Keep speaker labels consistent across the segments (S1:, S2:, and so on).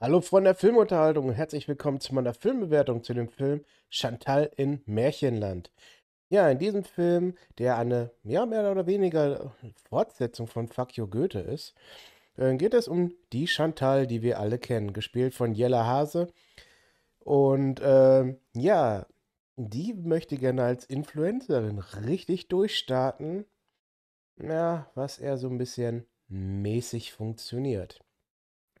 S1: Hallo Freunde der Filmunterhaltung und herzlich willkommen zu meiner Filmbewertung zu dem Film Chantal in Märchenland. Ja, in diesem Film, der eine ja, mehr oder weniger Fortsetzung von Fuck Your Goethe ist, äh, geht es um die Chantal, die wir alle kennen, gespielt von Jella Hase. Und äh, ja, die möchte gerne als Influencerin richtig durchstarten. Ja, was eher so ein bisschen mäßig funktioniert.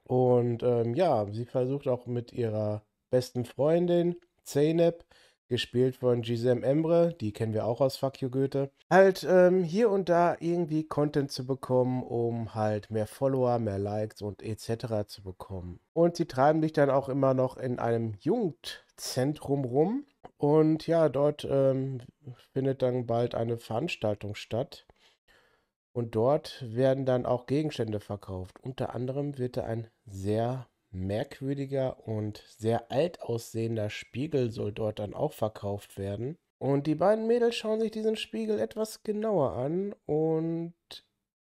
S1: Und ähm, ja, sie versucht auch mit ihrer besten Freundin Zeynep, gespielt von Gisem Embre, die kennen wir auch aus Fuck You Goethe, halt ähm, hier und da irgendwie Content zu bekommen, um halt mehr Follower, mehr Likes und etc. zu bekommen. Und sie treiben dich dann auch immer noch in einem Jugendzentrum rum, und ja, dort ähm, findet dann bald eine Veranstaltung statt. Und dort werden dann auch Gegenstände verkauft. Unter anderem wird da ein sehr merkwürdiger und sehr alt aussehender Spiegel soll dort dann auch verkauft werden. Und die beiden Mädels schauen sich diesen Spiegel etwas genauer an und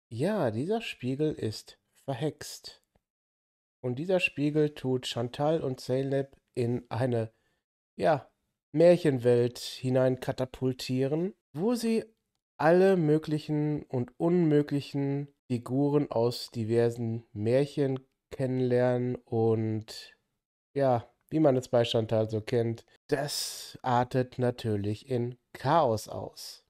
S1: ja, dieser Spiegel ist verhext. Und dieser Spiegel tut Chantal und Zeynep in eine, ja, Märchenwelt hineinkatapultieren, wo sie alle möglichen und unmöglichen Figuren aus diversen Märchen kennenlernen und ja, wie man es bei Chantal so kennt, das artet natürlich in Chaos aus.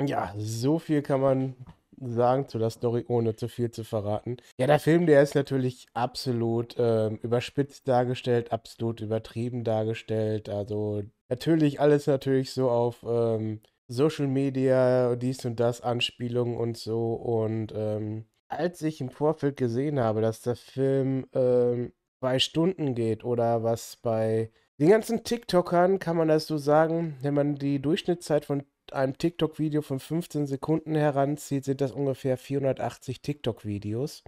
S1: Ja, so viel kann man sagen zu der Story, ohne zu viel zu verraten. Ja, der Film, der ist natürlich absolut äh, überspitzt dargestellt, absolut übertrieben dargestellt. Also natürlich alles natürlich so auf ähm, Social Media, dies und das, Anspielungen und so. Und ähm, als ich im Vorfeld gesehen habe, dass der Film ähm, zwei Stunden geht oder was bei den ganzen TikTokern kann man das so sagen, wenn man die Durchschnittszeit von einem TikTok-Video von 15 Sekunden heranzieht, sind das ungefähr 480 TikTok-Videos.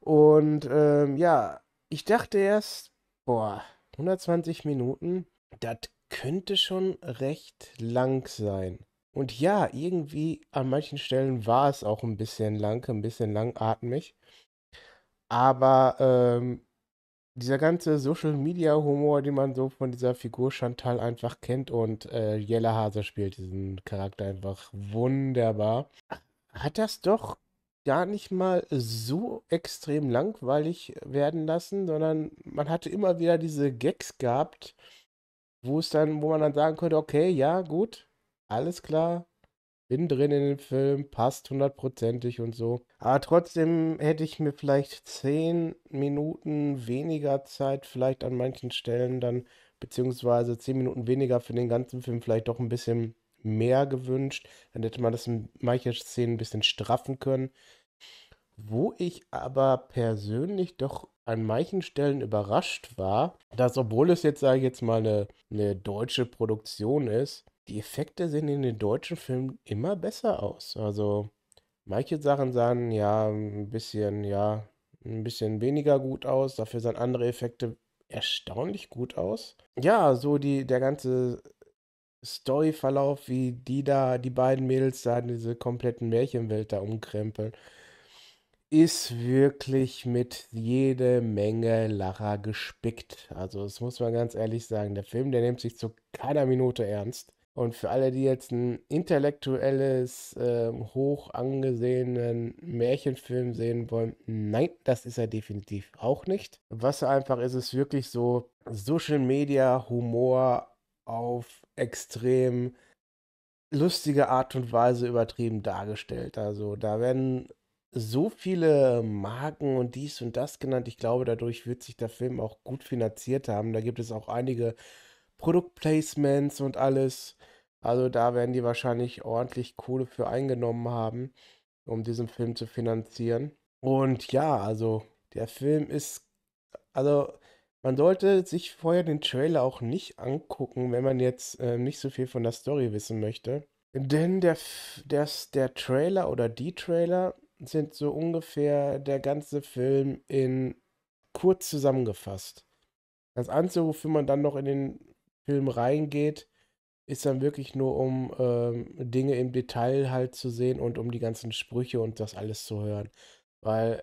S1: Und ähm, ja, ich dachte erst, boah, 120 Minuten, das könnte schon recht lang sein. Und ja, irgendwie an manchen Stellen war es auch ein bisschen lang, ein bisschen langatmig. Aber ähm, dieser ganze Social Media Humor, den man so von dieser Figur Chantal einfach kennt und äh, Jella Hase spielt diesen Charakter einfach wunderbar, hat das doch gar nicht mal so extrem langweilig werden lassen, sondern man hatte immer wieder diese Gags gehabt, wo es dann, wo man dann sagen könnte, okay, ja, gut, alles klar, bin drin in dem Film, passt hundertprozentig und so. Aber trotzdem hätte ich mir vielleicht zehn Minuten weniger Zeit vielleicht an manchen Stellen dann, beziehungsweise zehn Minuten weniger für den ganzen Film vielleicht doch ein bisschen mehr gewünscht. Dann hätte man das in manchen Szenen ein bisschen straffen können. Wo ich aber persönlich doch an manchen Stellen überrascht war, dass obwohl es jetzt, sage ich jetzt mal, eine, eine deutsche Produktion ist, die Effekte sehen in den deutschen Filmen immer besser aus. Also manche Sachen sahen ja ein bisschen, ja, ein bisschen weniger gut aus, dafür sahen andere Effekte erstaunlich gut aus. Ja, so die, der ganze Storyverlauf, wie die da, die beiden Mädels da in diese kompletten Märchenwelt da umkrempeln, ist wirklich mit jede Menge Lacher gespickt. Also das muss man ganz ehrlich sagen. Der Film, der nimmt sich zu keiner Minute ernst. Und für alle, die jetzt ein intellektuelles, äh, hoch angesehenen Märchenfilm sehen wollen, nein, das ist er definitiv auch nicht. Was er einfach ist, ist wirklich so Social Media Humor auf extrem lustige Art und Weise übertrieben dargestellt. Also da werden so viele Marken und dies und das genannt. Ich glaube, dadurch wird sich der Film auch gut finanziert haben. Da gibt es auch einige Produktplacements und alles. Also da werden die wahrscheinlich ordentlich Kohle für eingenommen haben, um diesen Film zu finanzieren. Und ja, also der Film ist, also man sollte sich vorher den Trailer auch nicht angucken, wenn man jetzt äh, nicht so viel von der Story wissen möchte. Denn der, der, der Trailer oder die Trailer sind so ungefähr der ganze Film in kurz zusammengefasst. Das Einzige, wofür man dann noch in den Film reingeht, ist dann wirklich nur, um ähm, Dinge im Detail halt zu sehen und um die ganzen Sprüche und das alles zu hören. Weil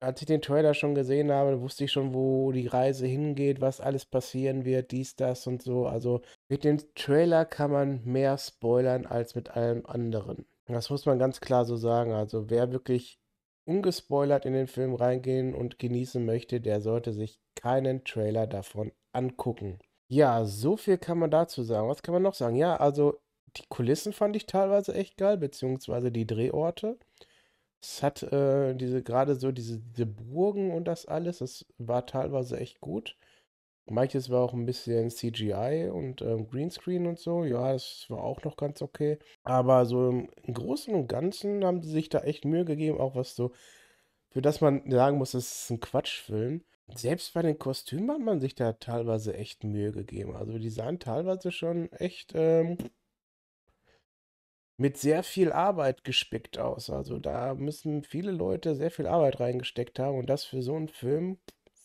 S1: als ich den Trailer schon gesehen habe, wusste ich schon, wo die Reise hingeht, was alles passieren wird, dies, das und so. Also mit dem Trailer kann man mehr spoilern als mit allem anderen. Das muss man ganz klar so sagen. Also wer wirklich ungespoilert in den Film reingehen und genießen möchte, der sollte sich keinen Trailer davon angucken. Ja, so viel kann man dazu sagen. Was kann man noch sagen? Ja, also die Kulissen fand ich teilweise echt geil, beziehungsweise die Drehorte. Es hat äh, diese gerade so diese, diese Burgen und das alles, das war teilweise echt gut. Manches war auch ein bisschen CGI und ähm, Greenscreen und so. Ja, das war auch noch ganz okay. Aber so im Großen und Ganzen haben sie sich da echt Mühe gegeben, auch was so, für das man sagen muss, das ist ein Quatschfilm. Selbst bei den Kostümen hat man sich da teilweise echt Mühe gegeben. Also die sahen teilweise schon echt ähm, mit sehr viel Arbeit gespickt aus. Also da müssen viele Leute sehr viel Arbeit reingesteckt haben und das für so einen Film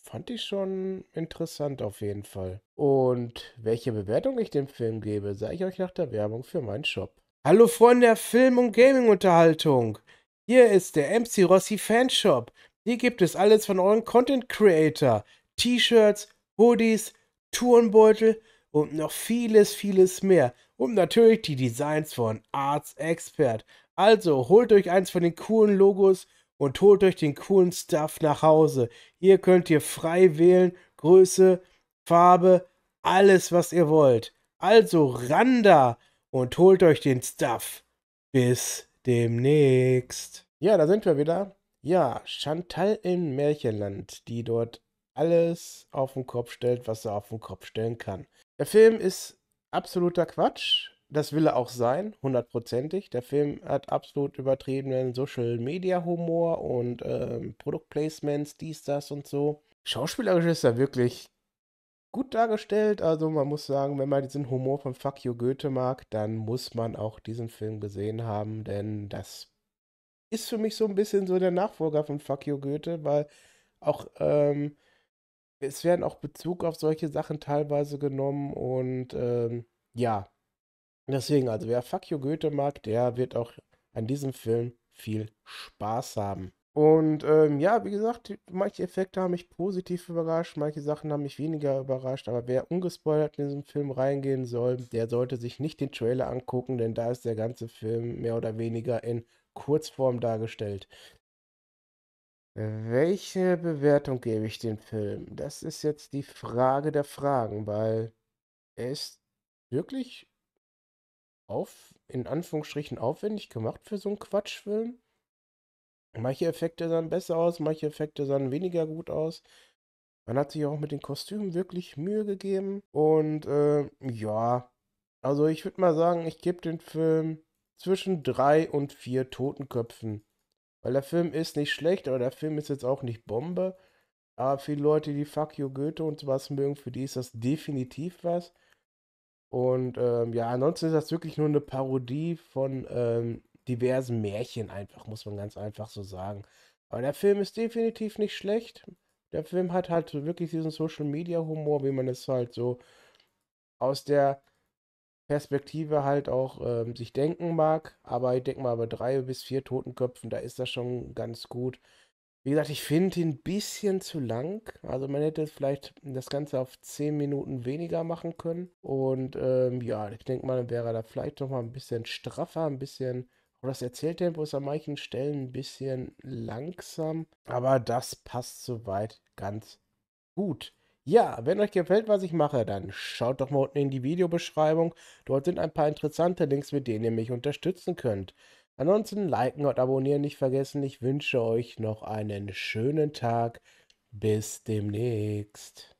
S1: fand ich schon interessant auf jeden Fall. Und welche Bewertung ich dem Film gebe, sage ich euch nach der Werbung für meinen Shop. Hallo Freunde der Film- und Gaming-Unterhaltung. Hier ist der MC Rossi Fanshop hier gibt es alles von euren Content Creator. T-Shirts, Hoodies, Tourenbeutel und noch vieles, vieles mehr. Und natürlich die Designs von Arts Expert. Also holt euch eins von den coolen Logos und holt euch den coolen Stuff nach Hause. Hier könnt ihr frei wählen, Größe, Farbe, alles, was ihr wollt. Also ran da und holt euch den Stuff. Bis demnächst. Ja, da sind wir wieder. Ja, Chantal in Märchenland, die dort alles auf den Kopf stellt, was er auf den Kopf stellen kann. Der Film ist absoluter Quatsch. Das will er auch sein, hundertprozentig. Der Film hat absolut übertriebenen Social-Media-Humor und ähm, Produktplacements, dies, das und so. Schauspielerisch ist er wirklich gut dargestellt. Also man muss sagen, wenn man diesen Humor von Fuck You Goethe mag, dann muss man auch diesen Film gesehen haben, denn das ist für mich so ein bisschen so der Nachfolger von Fuck You Goethe, weil auch ähm, es werden auch Bezug auf solche Sachen teilweise genommen und ähm, ja, deswegen, also wer Fuck You Goethe mag, der wird auch an diesem Film viel Spaß haben. Und ähm, ja, wie gesagt, manche Effekte haben mich positiv überrascht, manche Sachen haben mich weniger überrascht, aber wer ungespoilert in diesen Film reingehen soll, der sollte sich nicht den Trailer angucken, denn da ist der ganze Film mehr oder weniger in Kurzform dargestellt. Welche Bewertung gebe ich dem Film? Das ist jetzt die Frage der Fragen, weil er ist wirklich auf, in Anführungsstrichen aufwendig gemacht für so einen Quatschfilm. Manche Effekte sahen besser aus, manche Effekte sahen weniger gut aus. Man hat sich auch mit den Kostümen wirklich Mühe gegeben. Und äh, ja, also ich würde mal sagen, ich gebe den Film zwischen drei und vier Totenköpfen. Weil der Film ist nicht schlecht, aber der Film ist jetzt auch nicht Bombe. Aber viele Leute, die Fuck You Goethe und sowas mögen, für die ist das definitiv was. Und ähm, ja, ansonsten ist das wirklich nur eine Parodie von ähm, diversen Märchen, einfach, muss man ganz einfach so sagen. Aber der Film ist definitiv nicht schlecht. Der Film hat halt wirklich diesen Social Media Humor, wie man es halt so aus der Perspektive halt auch ähm, sich denken mag. Aber ich denke mal, bei drei bis vier Totenköpfen, da ist das schon ganz gut. Wie gesagt, ich finde ihn ein bisschen zu lang. Also man hätte vielleicht das Ganze auf zehn Minuten weniger machen können. Und ähm, ja, ich denke mal, dann wäre er da vielleicht noch mal ein bisschen straffer, ein bisschen. Auch oh, das Erzähltempo ist an manchen Stellen ein bisschen langsam. Aber das passt soweit ganz gut. Ja, wenn euch gefällt, was ich mache, dann schaut doch mal unten in die Videobeschreibung. Dort sind ein paar interessante Links, mit denen ihr mich unterstützen könnt. Ansonsten liken und abonnieren nicht vergessen. Ich wünsche euch noch einen schönen Tag. Bis demnächst.